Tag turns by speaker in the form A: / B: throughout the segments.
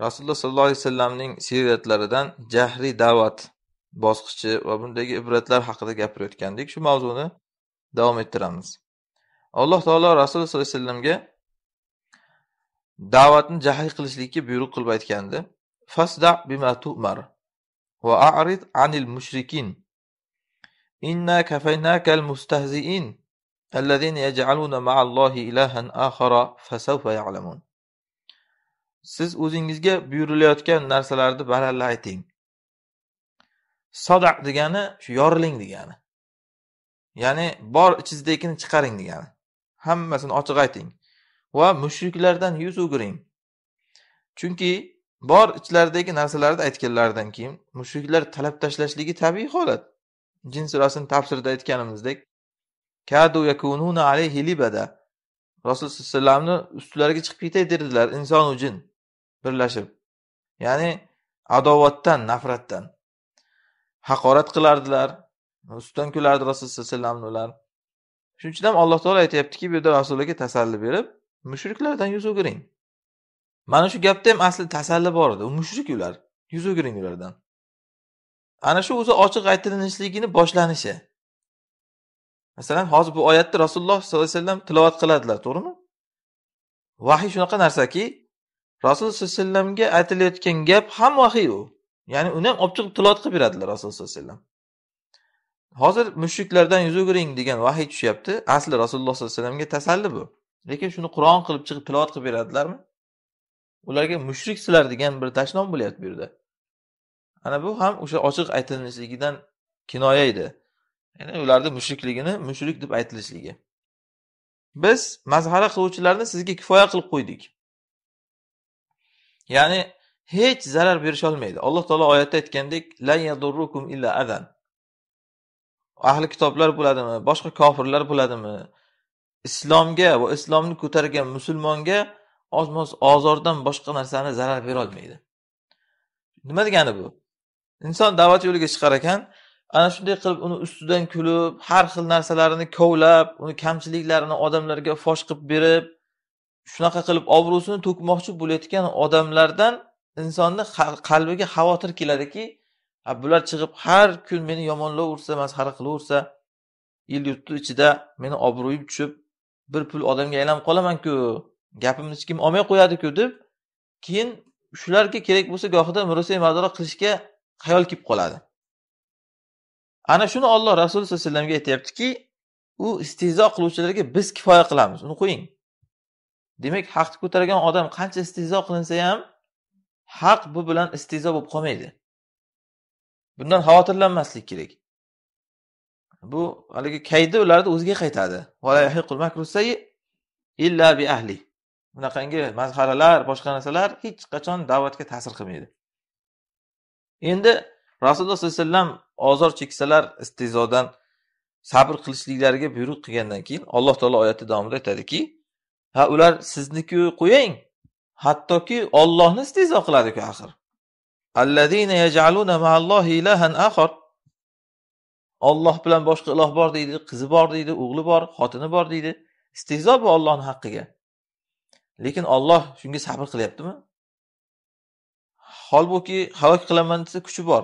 A: rasululloh sollallohu alayhi vasallamning siyratlaridan jahriy da'vat bosqichi va bundagi ibratlar haqida gapirayotgandik shu mavzuni davom ettiramiz alloh taolo rasululloh sollallohu alayhi vasallamga da'vatni jahriy qilishlikka buyruq qilib aytgandi fasda bima tumar وأعرض عن المشركين إنا كفيناك المستهزئين الذين يجعلون مع الله إلها آخر فسوف يعلمون siz o'zingizga buyurilayotgan narsalarni baralla ayting sodaq degani shu yoriling degani ya'ni bor ichingizdagini chiqaring degani hammasini ochiq ayting va mushriklardan yuz o'giring chunki Bor ichlaridagi narsalarni aytganlaridan keyin mushuklar talab tashlashligi tabiiy holat. Jin surasini tafsirida aytganimizdek, kadu yakununa alayhi libada. Rasul sallallohu alayhi vasallamni ustilariga chiqib ketay derdilar insonu jin birlashib. Ya'ni adovatdan, nafratdan haqorat qilardilar, ustidan kulardi Rasul sallallohu alayhi vasallamni ular. Shuning uchun ham Alloh taolo aytayaptiki, bu yerda rasulga tasalli berib, mushriklardan yuz o'giring. Mana shu gapda ham asli tasalli bor edi. u Mushrik ular, yuz o'giring ulardan. Ana shu o'zi ochiq aytilinishligini boshlanishi. Masalan, hozir bu oyatni Rasululloh sollallohu alayhi vasallam tilovat qiladilar, to'g'rimi? Vahiy shunaqa narsaki, rasululloh sollallohu alayhi vasallamga aytilayotgan gap ham vahiy u. Ya'ni uni ham olib chiqib tilovat qilib beradilar rasululloh sollallohu alayhi vasallam. Hozir mushriklardan yuz o'giring degan vahiy tushyapti. Asli Rasululloh sollallohu alayhi vasallamga tasalli bu. Lekin shuni Qur'on qilib chiqib tilovat qilib beradilarmi? ularga mushriksizlar degan bir dashnom bo'lyapti bu yerda ana bu ham o'sha ochiq aytilishligidan kinoya edi ya'ni ularni mushrikligini mushrik deb aytilishligi biz mazhara qiluvchilarni sizga kifoya qilib qo'ydik ya'ni hech zarar berisholmaydi alloh taolo oyatda aytgandek yadurrukum illa adan ahli kitoblar bo'ladimi boshqa kofirlar bo'ladimi islomga va islomni ko'targan musulmonga ozmoz ozordan boshqa narsani zarar berolmaydi nima degani bu inson da'vat yo'liga chiqar ekan ana shunday qilib uni ustidan kulib har xil narsalarini kovlab uni kamchiliklarini odamlarga fosh qilib berib shunaqa qilib obro'sini to'kmoqchi bo'layotgan odamlardan insonni qalbiga xavotir keladiki bular chiqib har kun meni yomonlayversa masxara qilaversa el yurtni ichida meni obro'yim tushib bir pul odamga aylanib qolamanku gapimni hech kim olmay qo'yadiku deb keyin shularga kerak bo'lsa gohida murosa mardora qilishga xayol kelib qoladi ana shuni olloh rasuli sallallohu alayhi vasallamga aytyaptiki u istehzo qiluvchilarga biz kifoya qilamiz uni qo'ying demak haqni ko'targan odam qancha istehzo qilinsa ham haq bu bilan istehzo bo'lib qolmaydi bundan xavotirlanmaslik kerak bu haligi kaydi ularni o'ziga qaytadi bunaqangi mazharalar boshqa narsalar hech qachon da'vatga ta'sir qilmaydi endi rasululloh sollallohu alayhi vasallam ozor cheksalar istezzodan sabr qilishliklariga buyruq qilgandan keyin alloh taolo oyati davomida aytadiki ha ular sizniku qo'ying hattoki ollohni istezzo qiladiku axir olloh bilan boshqa iloh bor deydi qizi bor deydi o'g'li bor xotini bor deydi istehzo bu ollohni haqqiga lekin Alloh shunga sabr qilyaptimi holbuki halok qilaman desa kuchi bor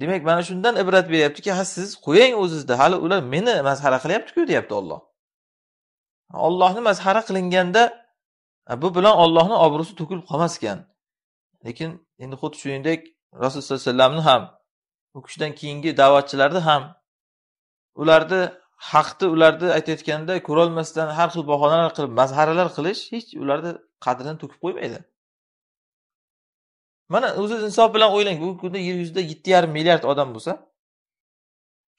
A: demak mana shundan ibrat beryaptiki ha siz qo'ying o'zizni hali ular meni masxara qilyaptiku deyapti Alloh Allohni masxara qilinganda bu bilan ollohni obro'si to'kilib qolmas ekan lekin endi xuddi shuningdek rasululloh sallallohu alayhi vasallamni ham u kishidan keyingi da'vatchilarni ham ularni haqni ularni aytayotganda ko'rolmasdan har xil bahonalar qilib mazharalar qilish hech ularni qadrini to'kib qo'ymaydi mana o'zi insof bilan o'ylang bugungi kunda yer yuzida yetti yarim milliard odam bo'lsa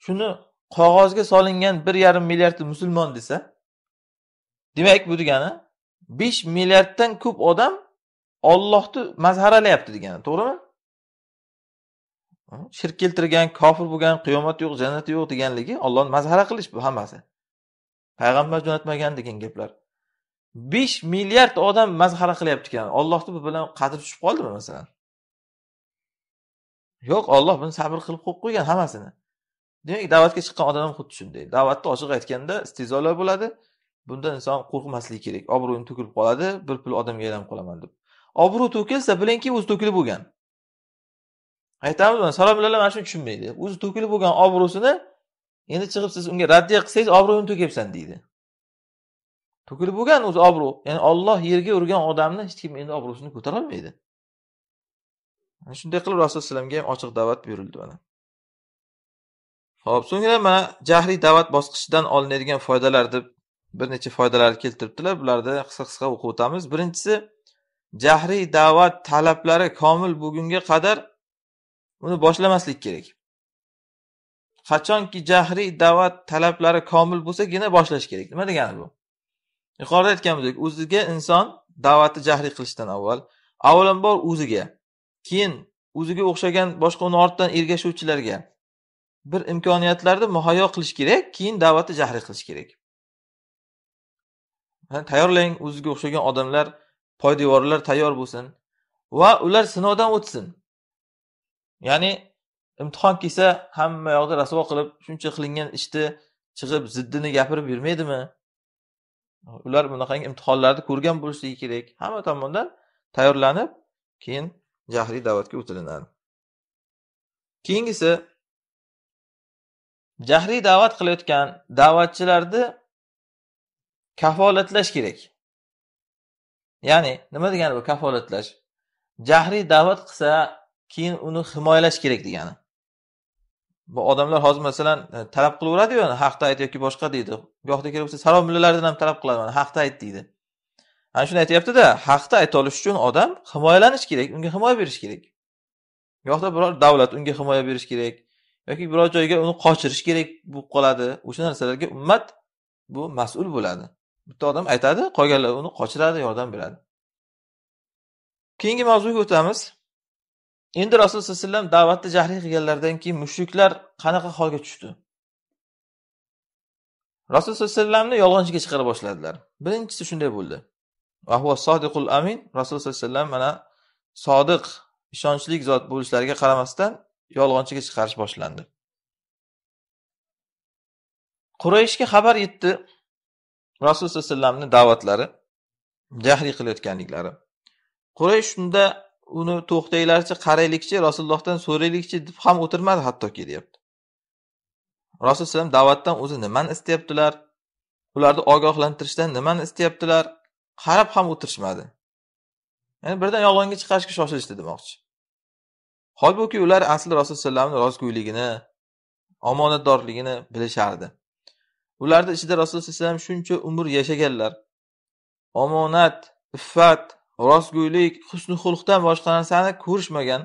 A: shuni qog'ozga solingan bir yarim milliardi musulmon desa demak bu degani besh milliarddan ko'p odam ollohni mazharalayapti degani to'g'rimi shirk keltirgan kofir bo'lgan qiyomat yo'q jannat yo'q deganligi ollohni mazhara qilish bu hammasi payg'ambar jo'natmagan degan gaplar besh milliard odam mazhara qilyapti ekan ollohni bu bilan qadri tushib qoldimi masalan yo'q olloh buni sabr qilib qo'yib qo'ygan hammasini demak da'vatga chiqqan odam ham xuddi shunday da'vatni ochiq aytganda istizolar bo'ladi bunda inson qo'rqmasligi kerak obro'yim to'kilib qoladi bir pul odamga aylanib qolaman deb obro' to'kilsa bilingki o'zi to'kilib bo'lgan aytamizmi salobiylar mana shuni tushunmaydi o'zi to'kilib bo'lgan obro'sini endi chiqib siz unga raddiya qilsangiz obro'ni to'kyapsan deydi to'kilib bo'lgan o'zi obro' ya'ni olloh yerga urgan odamni hech kim endi obro'sini mana shunday qilib rasululloh alayhivasalamga ham ochiq da'vat buyurildi mana ho'p so'ngra mana jahliy da'vat bosqichidan olinadigan foydalar deb bir necha foydalarni keltiribdilar bularni qisqa qisqa o'qib o'tamiz birinchisi jahriy da'vat talablari komil bo'lgunga qadar uni boshlamaslik kerak. Qachonki jahriy da'vat talablari komil bo'lsagina boshlash kerak. Nima degani bu? Yuqorida aytganimizdek, o'ziga inson da'vatni jahriy qilishdan avval avvalambor o'ziga, keyin o'ziga o'xshagan boshqa uni ortidan ergashuvchilarga bir imkoniyatlarni muhayyo qilish kerak, keyin da'vatni jahriy qilish kerak. tayyorlang o'ziga o'xshagan odamlar poydevorlar tayyor bo'lsin va ular sinovdan o'tsin ya'ni imtihon kelsa hamma yoqda rasvo qilib shuncha qilingan ishni chiqib ziddini gapirib yurmaydimi ular bunaqangi imtihonlarni ko'rgan bo'lishligi kerak hamma tomondan tayyorlanib keyin jahriy da'vatga o'tilinadi keyingisi jahriy da'vat qilayotgan da'vatchilarni kafolatlash kerak ya'ni nima degani bu kafolatlash jahriy da'vat qilsa keyin uni himoyalash kerak degani bu odamlar hozir masalan e, talab qilaveradiyu haqni ayt yoki boshqa deydi gohida kerak bo'lsa saroy mullalardan ham talab qiladi mana haqni ayt deydi ana shuni aytyaptida haqni ayta olish uchun odam himoyalanish kerak unga himoya berish kerak gohida biror davlat unga himoya berish kerak yoki biror joyga uni qochirish kerak bo'lib qoladi o'sha narsalarga ummat bu mas'ul bo'ladi bitta odam aytadi qolganlar uni qochiradi yordam beradi keyingi mavzuga o'tamiz Endi Rasul sallallohu alayhi vasallam da'vatni jahriy qilganlaridan keyin mushriklar qanaqa holga tushdi? Rasul sallallohu alayhi vasallamni yolg'onchiga chiqara boshladilar. Birinchisi shunday bo'ldi. Ahvo sodiqul amin Rasul sallallohu alayhi vasallam mana sodiq, ishonchli zot bo'lishlariga qaramasdan yolg'onchiga chiqarish boshlandi. Qurayshga xabar yetdi Rasul sallallohu alayhi vasallamni da'vatlari jahriy qilayotganliklari. Quraysh shunda uni to'xtanglarchi qaraylikchi rasulullohdan so'raylikchi deb ham o'tirmadi hatto kelyapti rasululloh alayhisalom da'vatdan o'zi nimani istayaptilar ularni ogohlantirishdan nimani istayaptilar qarab ham o'tirishmadi ya'ni birdan yolg'onga chiqarishga shoshilishdi demoqchi holbuki ular asli rasululloh alayhi rostgo'yligini omonatdorligini bilishardi ularni ichida rasululloh alayhi shuncha umr yashaganlar omonat iffat rostgo'ylik husni xulqdan boshqa narsani ko'rishmagan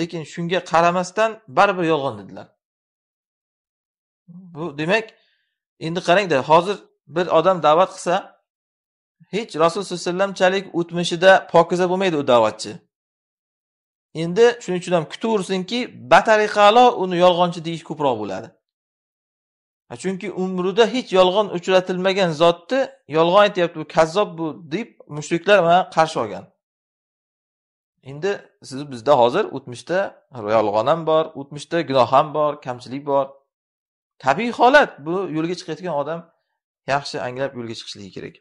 A: lekin shunga qaramasdan baribir yolg'on dedilar bu demak endi qarangda hozir bir odam da'vat qilsa hech rasul sallallohu alayhi vasallamchalik o'tmishida pokiza bo'lmaydi u da'vatchi endi shuning uchun ham kutaversinki batariqalo uni yolg'onchi deyish ko'proq bo'ladi chunki umrida hech yolg'on uchratilmagan zotni yolg'on aytyapti bu kazzob bu deb mushriklar mana qarshi olgan endi siz bizda hozir o'tmishda yolg'on ham bor o'tmishda gunoh ham bor kamchilik bor tabiiy holat bu yo'lga chiqayotgan odam yaxshi anglab yo'lga chiqishligi kerak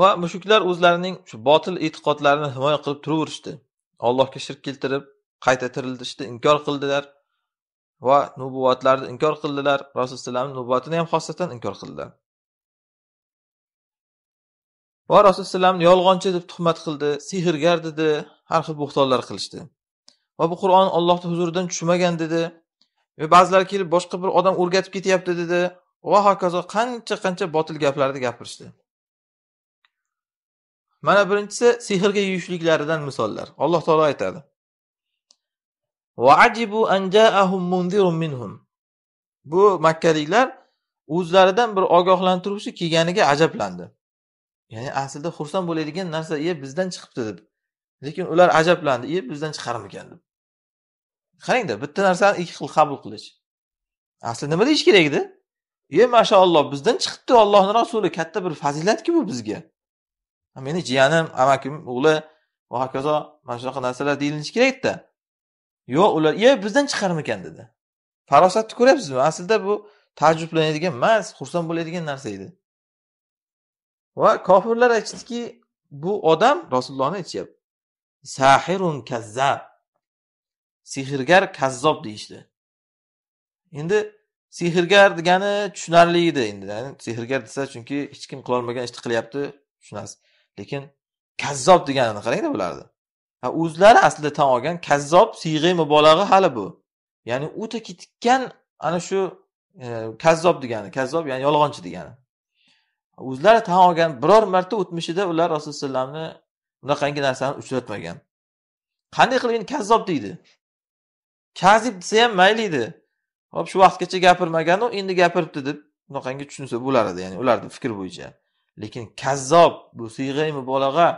A: va mushuklar o'zlarining shu botil e'tiqodlarini himoya qilib turaverishdi allohga shirk keltirib qayta tirilishni inkor qildilar va nubuvatlarni inkor qildilar, Rasulullohning nubuvatini ham xosatan inkor qildilar. Va Rasulullohni yolg'onchi deb tuhmat qildi, sehrgar dedi, har xil bo'xtonlar qilishdi. Va bu Qur'on ollohni huzuridan tushmagan dedi. Va ba'zilar kelib boshqa bir odam o'rgatib ketyapti dedi va hokazo qancha-qancha botil gaplarni gapirishdi. Mana birinchisi sehrga yuyishliklaridan misollar. Alloh taolo aytadi: وَعَجِبُوا أَنْ جَاءَهُمْ مُنْذِرٌ مِّنْهُمْ Bu Makkaliklar o'zlaridan bir ogohlantiruvchi kelganiga ajablandi. Ya'ni aslida xursand bo'ladigan narsa iye bizdan chiqibdi deb. Lekin ular ajablandi, iye bizdan chiqarmikan deb. Qarangda, bitta narsani ikki xil qabul qilish. Asli nima deyish kerak edi? Iye mashaalloh bizdan chiqibdi Allohning rasuli, katta bir fazilatki bu bizga. Meni jiyanim, amakim, o'g'li va hokazo mana shunaqa narsalar deyilishi kerakda. yo'q ular ye bizdan chiqarmikan dedi farosatni ko'ryapsizmi aslida bu taajjublanadigan emas xursand bo'ladigan narsa edi va kofirlar aytishdiki bu odam rasulullohni aytishyapti sahirun kazzab sehrgar kazzob deyishdi endi sehrgar degani tushunarli edi endi yani, sehrgar desa chunki hech kim qilolmagan ishni qilyapti tushunasiz lekin kazzob deganini qarangda bularni va o'zlari aslida tan olgan kazzob siyg'ay mubolag'a hali bu ya'ni o'ta ketgan ana shu e, kazzob degani kazzob ya'ni yolg'onchi degani o'zlari tan olgan biror marta o'tmishida ular rasululloh alayhivasallamni bunaqangi narsani uchratmagan qanday qilib endi kazzob deydi kazib desa ham mayli edi hop shu vaqtgacha gapirmaganu endi gapiribdi deb bunaqangi tushunsa bo'lar edi ya'ni ularni fikri bo'yicha lekin kazzob bu siyg'ay mubolag'a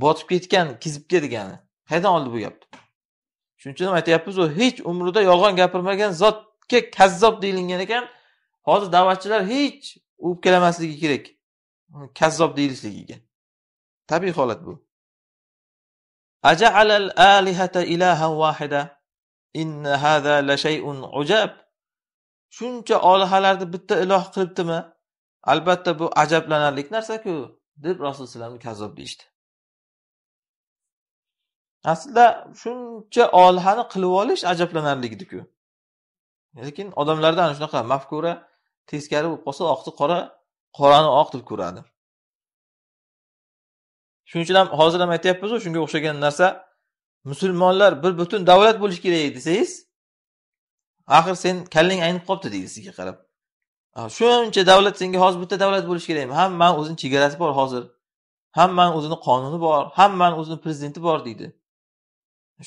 A: botib ketgan kizibka degani qayerdan oldi bu gapni shuning uchun ham aytyapmiz u hech umrida yolg'on gapirmagan zotga kazzob deyilgan ekan hozir da'vatchilar hech u kelamasligi kerak kazzob deyilishligiga tabiiy holat bu hada la shay'un shuncha olihalarni bitta iloh qilibdimi albatta bu ajablanarlik narsaku deb rasululloh alayhi vasallamni kazzob deyishdi aslida shuncha olhani qilib olish ajablanarlidiku lekin odamlarda ana shunaqa mafkura teskari bo'lib qolsa oqni qora qorani oq deb ko'radi shuning uchun ham hozir ham aytyapmizu shunga o'xshagan narsa musulmonlar bir butun davlat bo'lishi kerak desangiz axir sen kallang aynib qolibdi deydi sizga qarab shuncha davlat senga hozir bitta davlat bo'lishi kerakmi hammani o'zini chegarasi bor hozir hammani o'zini qonuni bor hammani o'zini prezidenti bor deydi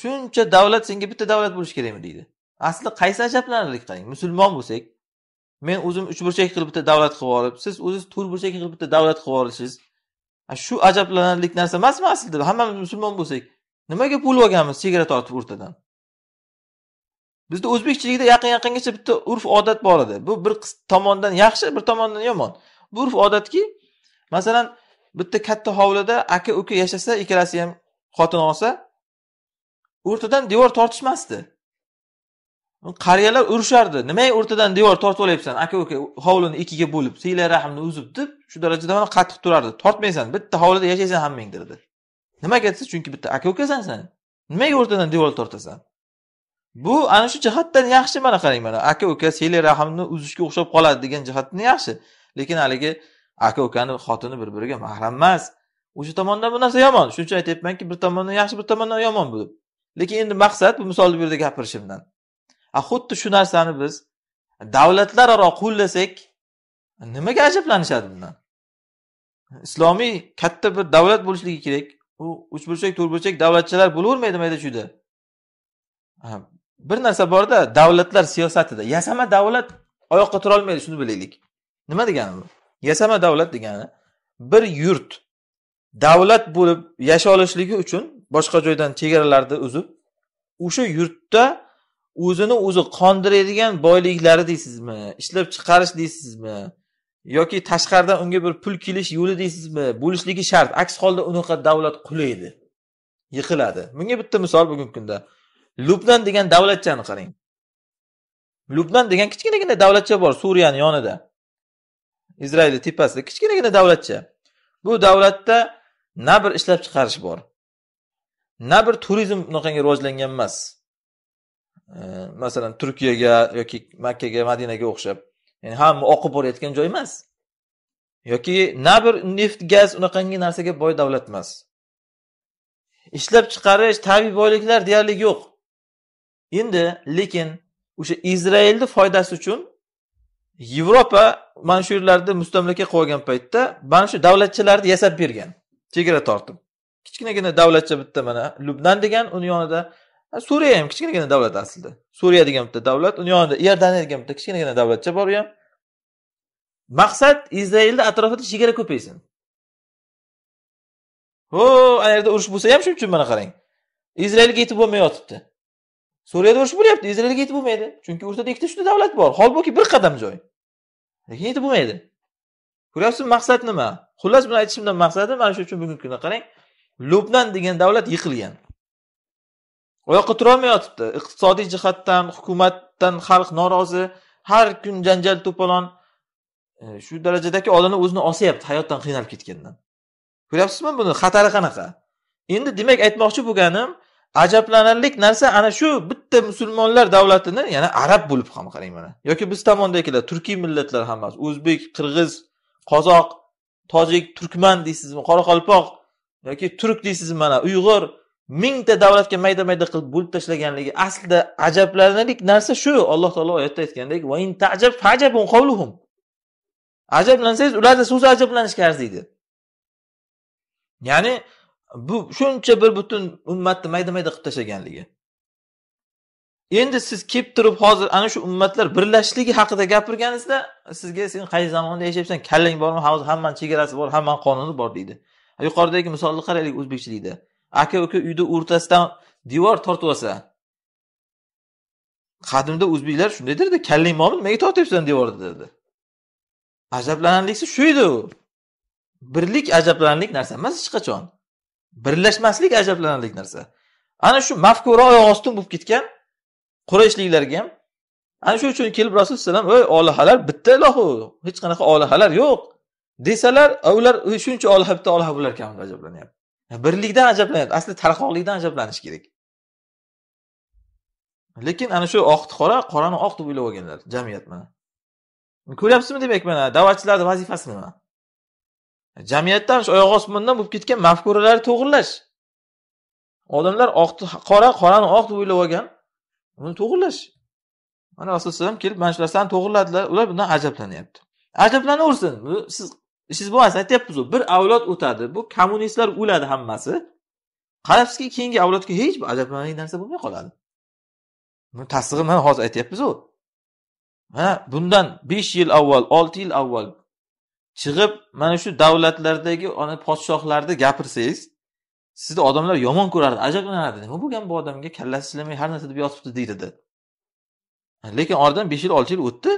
A: shuncha davlat senga bitta davlat bo'lishi kerakmi deydi asli qaysi ajablanarlik qarang musulmon bo'lsak men o'zim uchburchak qilib bitta davlat qilib olib siz o'zingiz to'rtburchak qilib bitta davlat qilib olishingiz shu ajablanarlik narsa emasmi aslida hammamiz musulmon bo'lsak nimaga bo'lib olganmiz chegara tortib o'rtadan bizda o'zbekchilikda yaqin yaqingacha bitta urf odat bor edi bu bir tomondan yaxshi bir tomondan yomon bu urf odatki masalan bitta katta hovlida aka uka yashasa ikkalasi ham xotin olsa o'rtadan devor tortishmasdi qariyalar urishardi nimaga o'rtadan devor tortib olyapsan aka uka hovlini ikkiga bo'lib siyla rahmni uzib deb shu darajada mana qattiq turardi tortmaysan bitta hovlida yashaysan hammang derdi nimaga desa chunki bitta aka ukasan san nimaga o'rtadan devor tortasan bu ana shu jihatdan yaxshi mana qarang mana aka uka siyla rahmni uzishga o'xshab qoladi degan jihatdan yaxshi lekin haligi aka ukani xotini bir biriga mahram emas o'sha tomondan bu narsa yomon shuning uchun aytyapmanki bir tomondan yaxshi bir tomondan yomon bu lekin endi maqsad bu misolni bu yerda gapirishimdan a xuddi shu narsani biz davlatlararo qo'llasak nimaga ajablanishadi bundan islomiy katta bir davlat bo'lishligi kerak u uch burchak to'rt burchak davlatchilar bo'lavermaydi mayda chuyda bir narsa borda davlatlar siyosatida yasama davlat oyoqqa turolmaydi shuni bilaylik nima degani bu yasama davlat degani bir yurt davlat bo'lib yasholishligi olishligi uchun boshqa joydan chegaralarni uzib o'sha yurtda o'zini o'zi qondiradigan boyliklari deysizmi ishlab chiqarish deysizmi yoki tashqaridan unga bir pul kelish yo'li deysizmi bo'lishligi shart aks holda unaqa davlat qulaydi yiqiladi bunga bitta misol bugungi kunda lubnan degan davlatchani qarang lubnan degan kichkinagina davlatcha bor suriyani yonida izrail tepasida kichkinagina davlatcha bu davlatda na bir ishlab chiqarish bor na bir turizm bunaqangi rivojlangan emas masalan turkiyaga yoki makkaga madinaga o'xshab ya'ni hamma oqib borayotgan joy emas yoki na bir neft gaz unaqangi narsaga boy davlat emas ishlab chiqarish tabiiy boyliklar deyarli yo'q endi lekin o'sha izraelni foydasi uchun yevropa mana shu yerlarni mustamlaka qilib olgan paytda mana shu davlatchalarni yasab bergan chegara tortib kichkinagina davlatcha bitta mana lubnan degan uni yonida suriya ham kichkinagina davlat aslida suriya degan bitta davlat uni yonida iordaniya degan bitta kichkinagina davlatcha bor u ham maqsad izrailni atrofida chegara ko'paysin ho ana yerda urush bo'lsa ham shuning uchun mana qarang izraelga yetib bo'lmayotibdi suriyada urush bo'lyapti izraelga yetib bo'lmaydi chunki o'rtada ikkita uchta davlat bor holbuki bir qadam joy lekin yetib bo'lmaydi ko'ryapsizmi maqsad nima xullas buni aytishimdan maqsadim mana shu uchun bugungi kunda qarang lubnan degan davlat yiqilgan oyoqqa turolmayotibdi iqtisodiy jihatdan hukumatdan xalq norozi har kun janjal to'polon e, shu darajadaki odamlar o'zini osayapti hayotdan qiynalib ketgandan ko'ryapsizmi buni xatari qanaqa endi demak aytmoqchi bo'lganim ajablanarlik narsa ana shu bitta musulmonlar davlatini yana arab bo'lib ham qarang mana yoki biz tomondagilar turkiy millatlar hammasi o'zbek qirg'iz qozoq tojik turkman deysizmi qoraqalpoq yoki turk deysiz mana uyg'ur mingta davlatga mayda mayda qilib bo'lib tashlaganligi aslida ajablanarlik narsa shu alloh taolo oyatda aytgandek ajablansangiz ularni so'zi ajablanishga arziydi ya'ni bu shuncha bir butun ummatni mayda mayda qilib tashlaganligi endi siz kelib turib hozir ana shu ummatlar birlashishligi haqida gapirganingizda sizga sen qaysi zamonda yashayapsan kallang bormi hozir hammani chegarasi bor hammani qonuni bor deydi yuqoridagi misolni qaraylik o'zbekchilikda aka uka uyni o'rtasidan devor tortib olsa qadimda o'zbeklar shunday derdi kalling bormi nimaga tortyapsan devorni derdi ajablanarlisi shu edi u birlik ajablanarlik narsa emas hech qachon birlashmaslik ajablanarlik narsa ana shu mafkura oyoq ostin bo'lib ketgan qurayshliklarga ham ana shu uchun kelib rasululloh alayhi vasallam voy olihalar bitta ilohu hech qanaqa olihalar yo'q desalar ular shuncha olha olha bular kam deb ajablanyapti birlikdan ajablanyapti asli tarqoqlikdan ajablanish kerak lekin ana shu oqni qora qorani oq deb o'ylab olganlar jamiyat mana ko'ryapsizmi demak mana da'vatchilarni vazifasi nima jamiyatdan shu oyoq osmondan bo'lib ketgan mafkuralarni to'g'irlash odamlar oqni qora qorani oq deb o'ylab olgan uni to'g'irlash mana rasululloh alayhi vasallam kelib mana shu narsani to'g'irladilar ular bundan ajablanyapti ajablanaversin siz ishingiz bo'lmasini aytyapmizu bir avlod o'tadi bu kommunistlar o'ladi hammasi qarabsizki keyingi avlodga hech bir ajablanarli narsa bo'lmay qoladi buni tasdig'i mana hozir aytyapmizu mana bundan besh yil avval olti yil avval chiqib mana shu davlatlardagi ana podshohlarni gapirsangiz sizni odamlar yomon ko'rardi ajablanardi nima bo'lgan bu odamga kallasi ishlamay har narsa deb yotibdi deydida lekin oradan besh yil olti yil o'tdi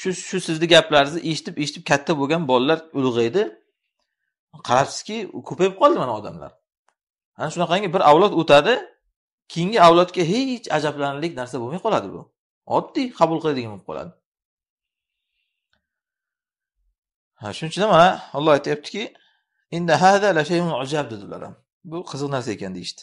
A: shu shu sizni gaplaringizni eshitib eshitib katta bo'lgan bolalar ulg'aydi qarabsizki ko'payib qoldi mana odamlar ana shunaqangi bir avlod o'tadi keyingi avlodga hech ajablanarlik narsa bo'lmay qoladi bu oddiy qabul qiladigan bo'lib qoladi shuning uchun mana olloh aytyaptiki dedilar bu qiziq narsa ekan deyishdi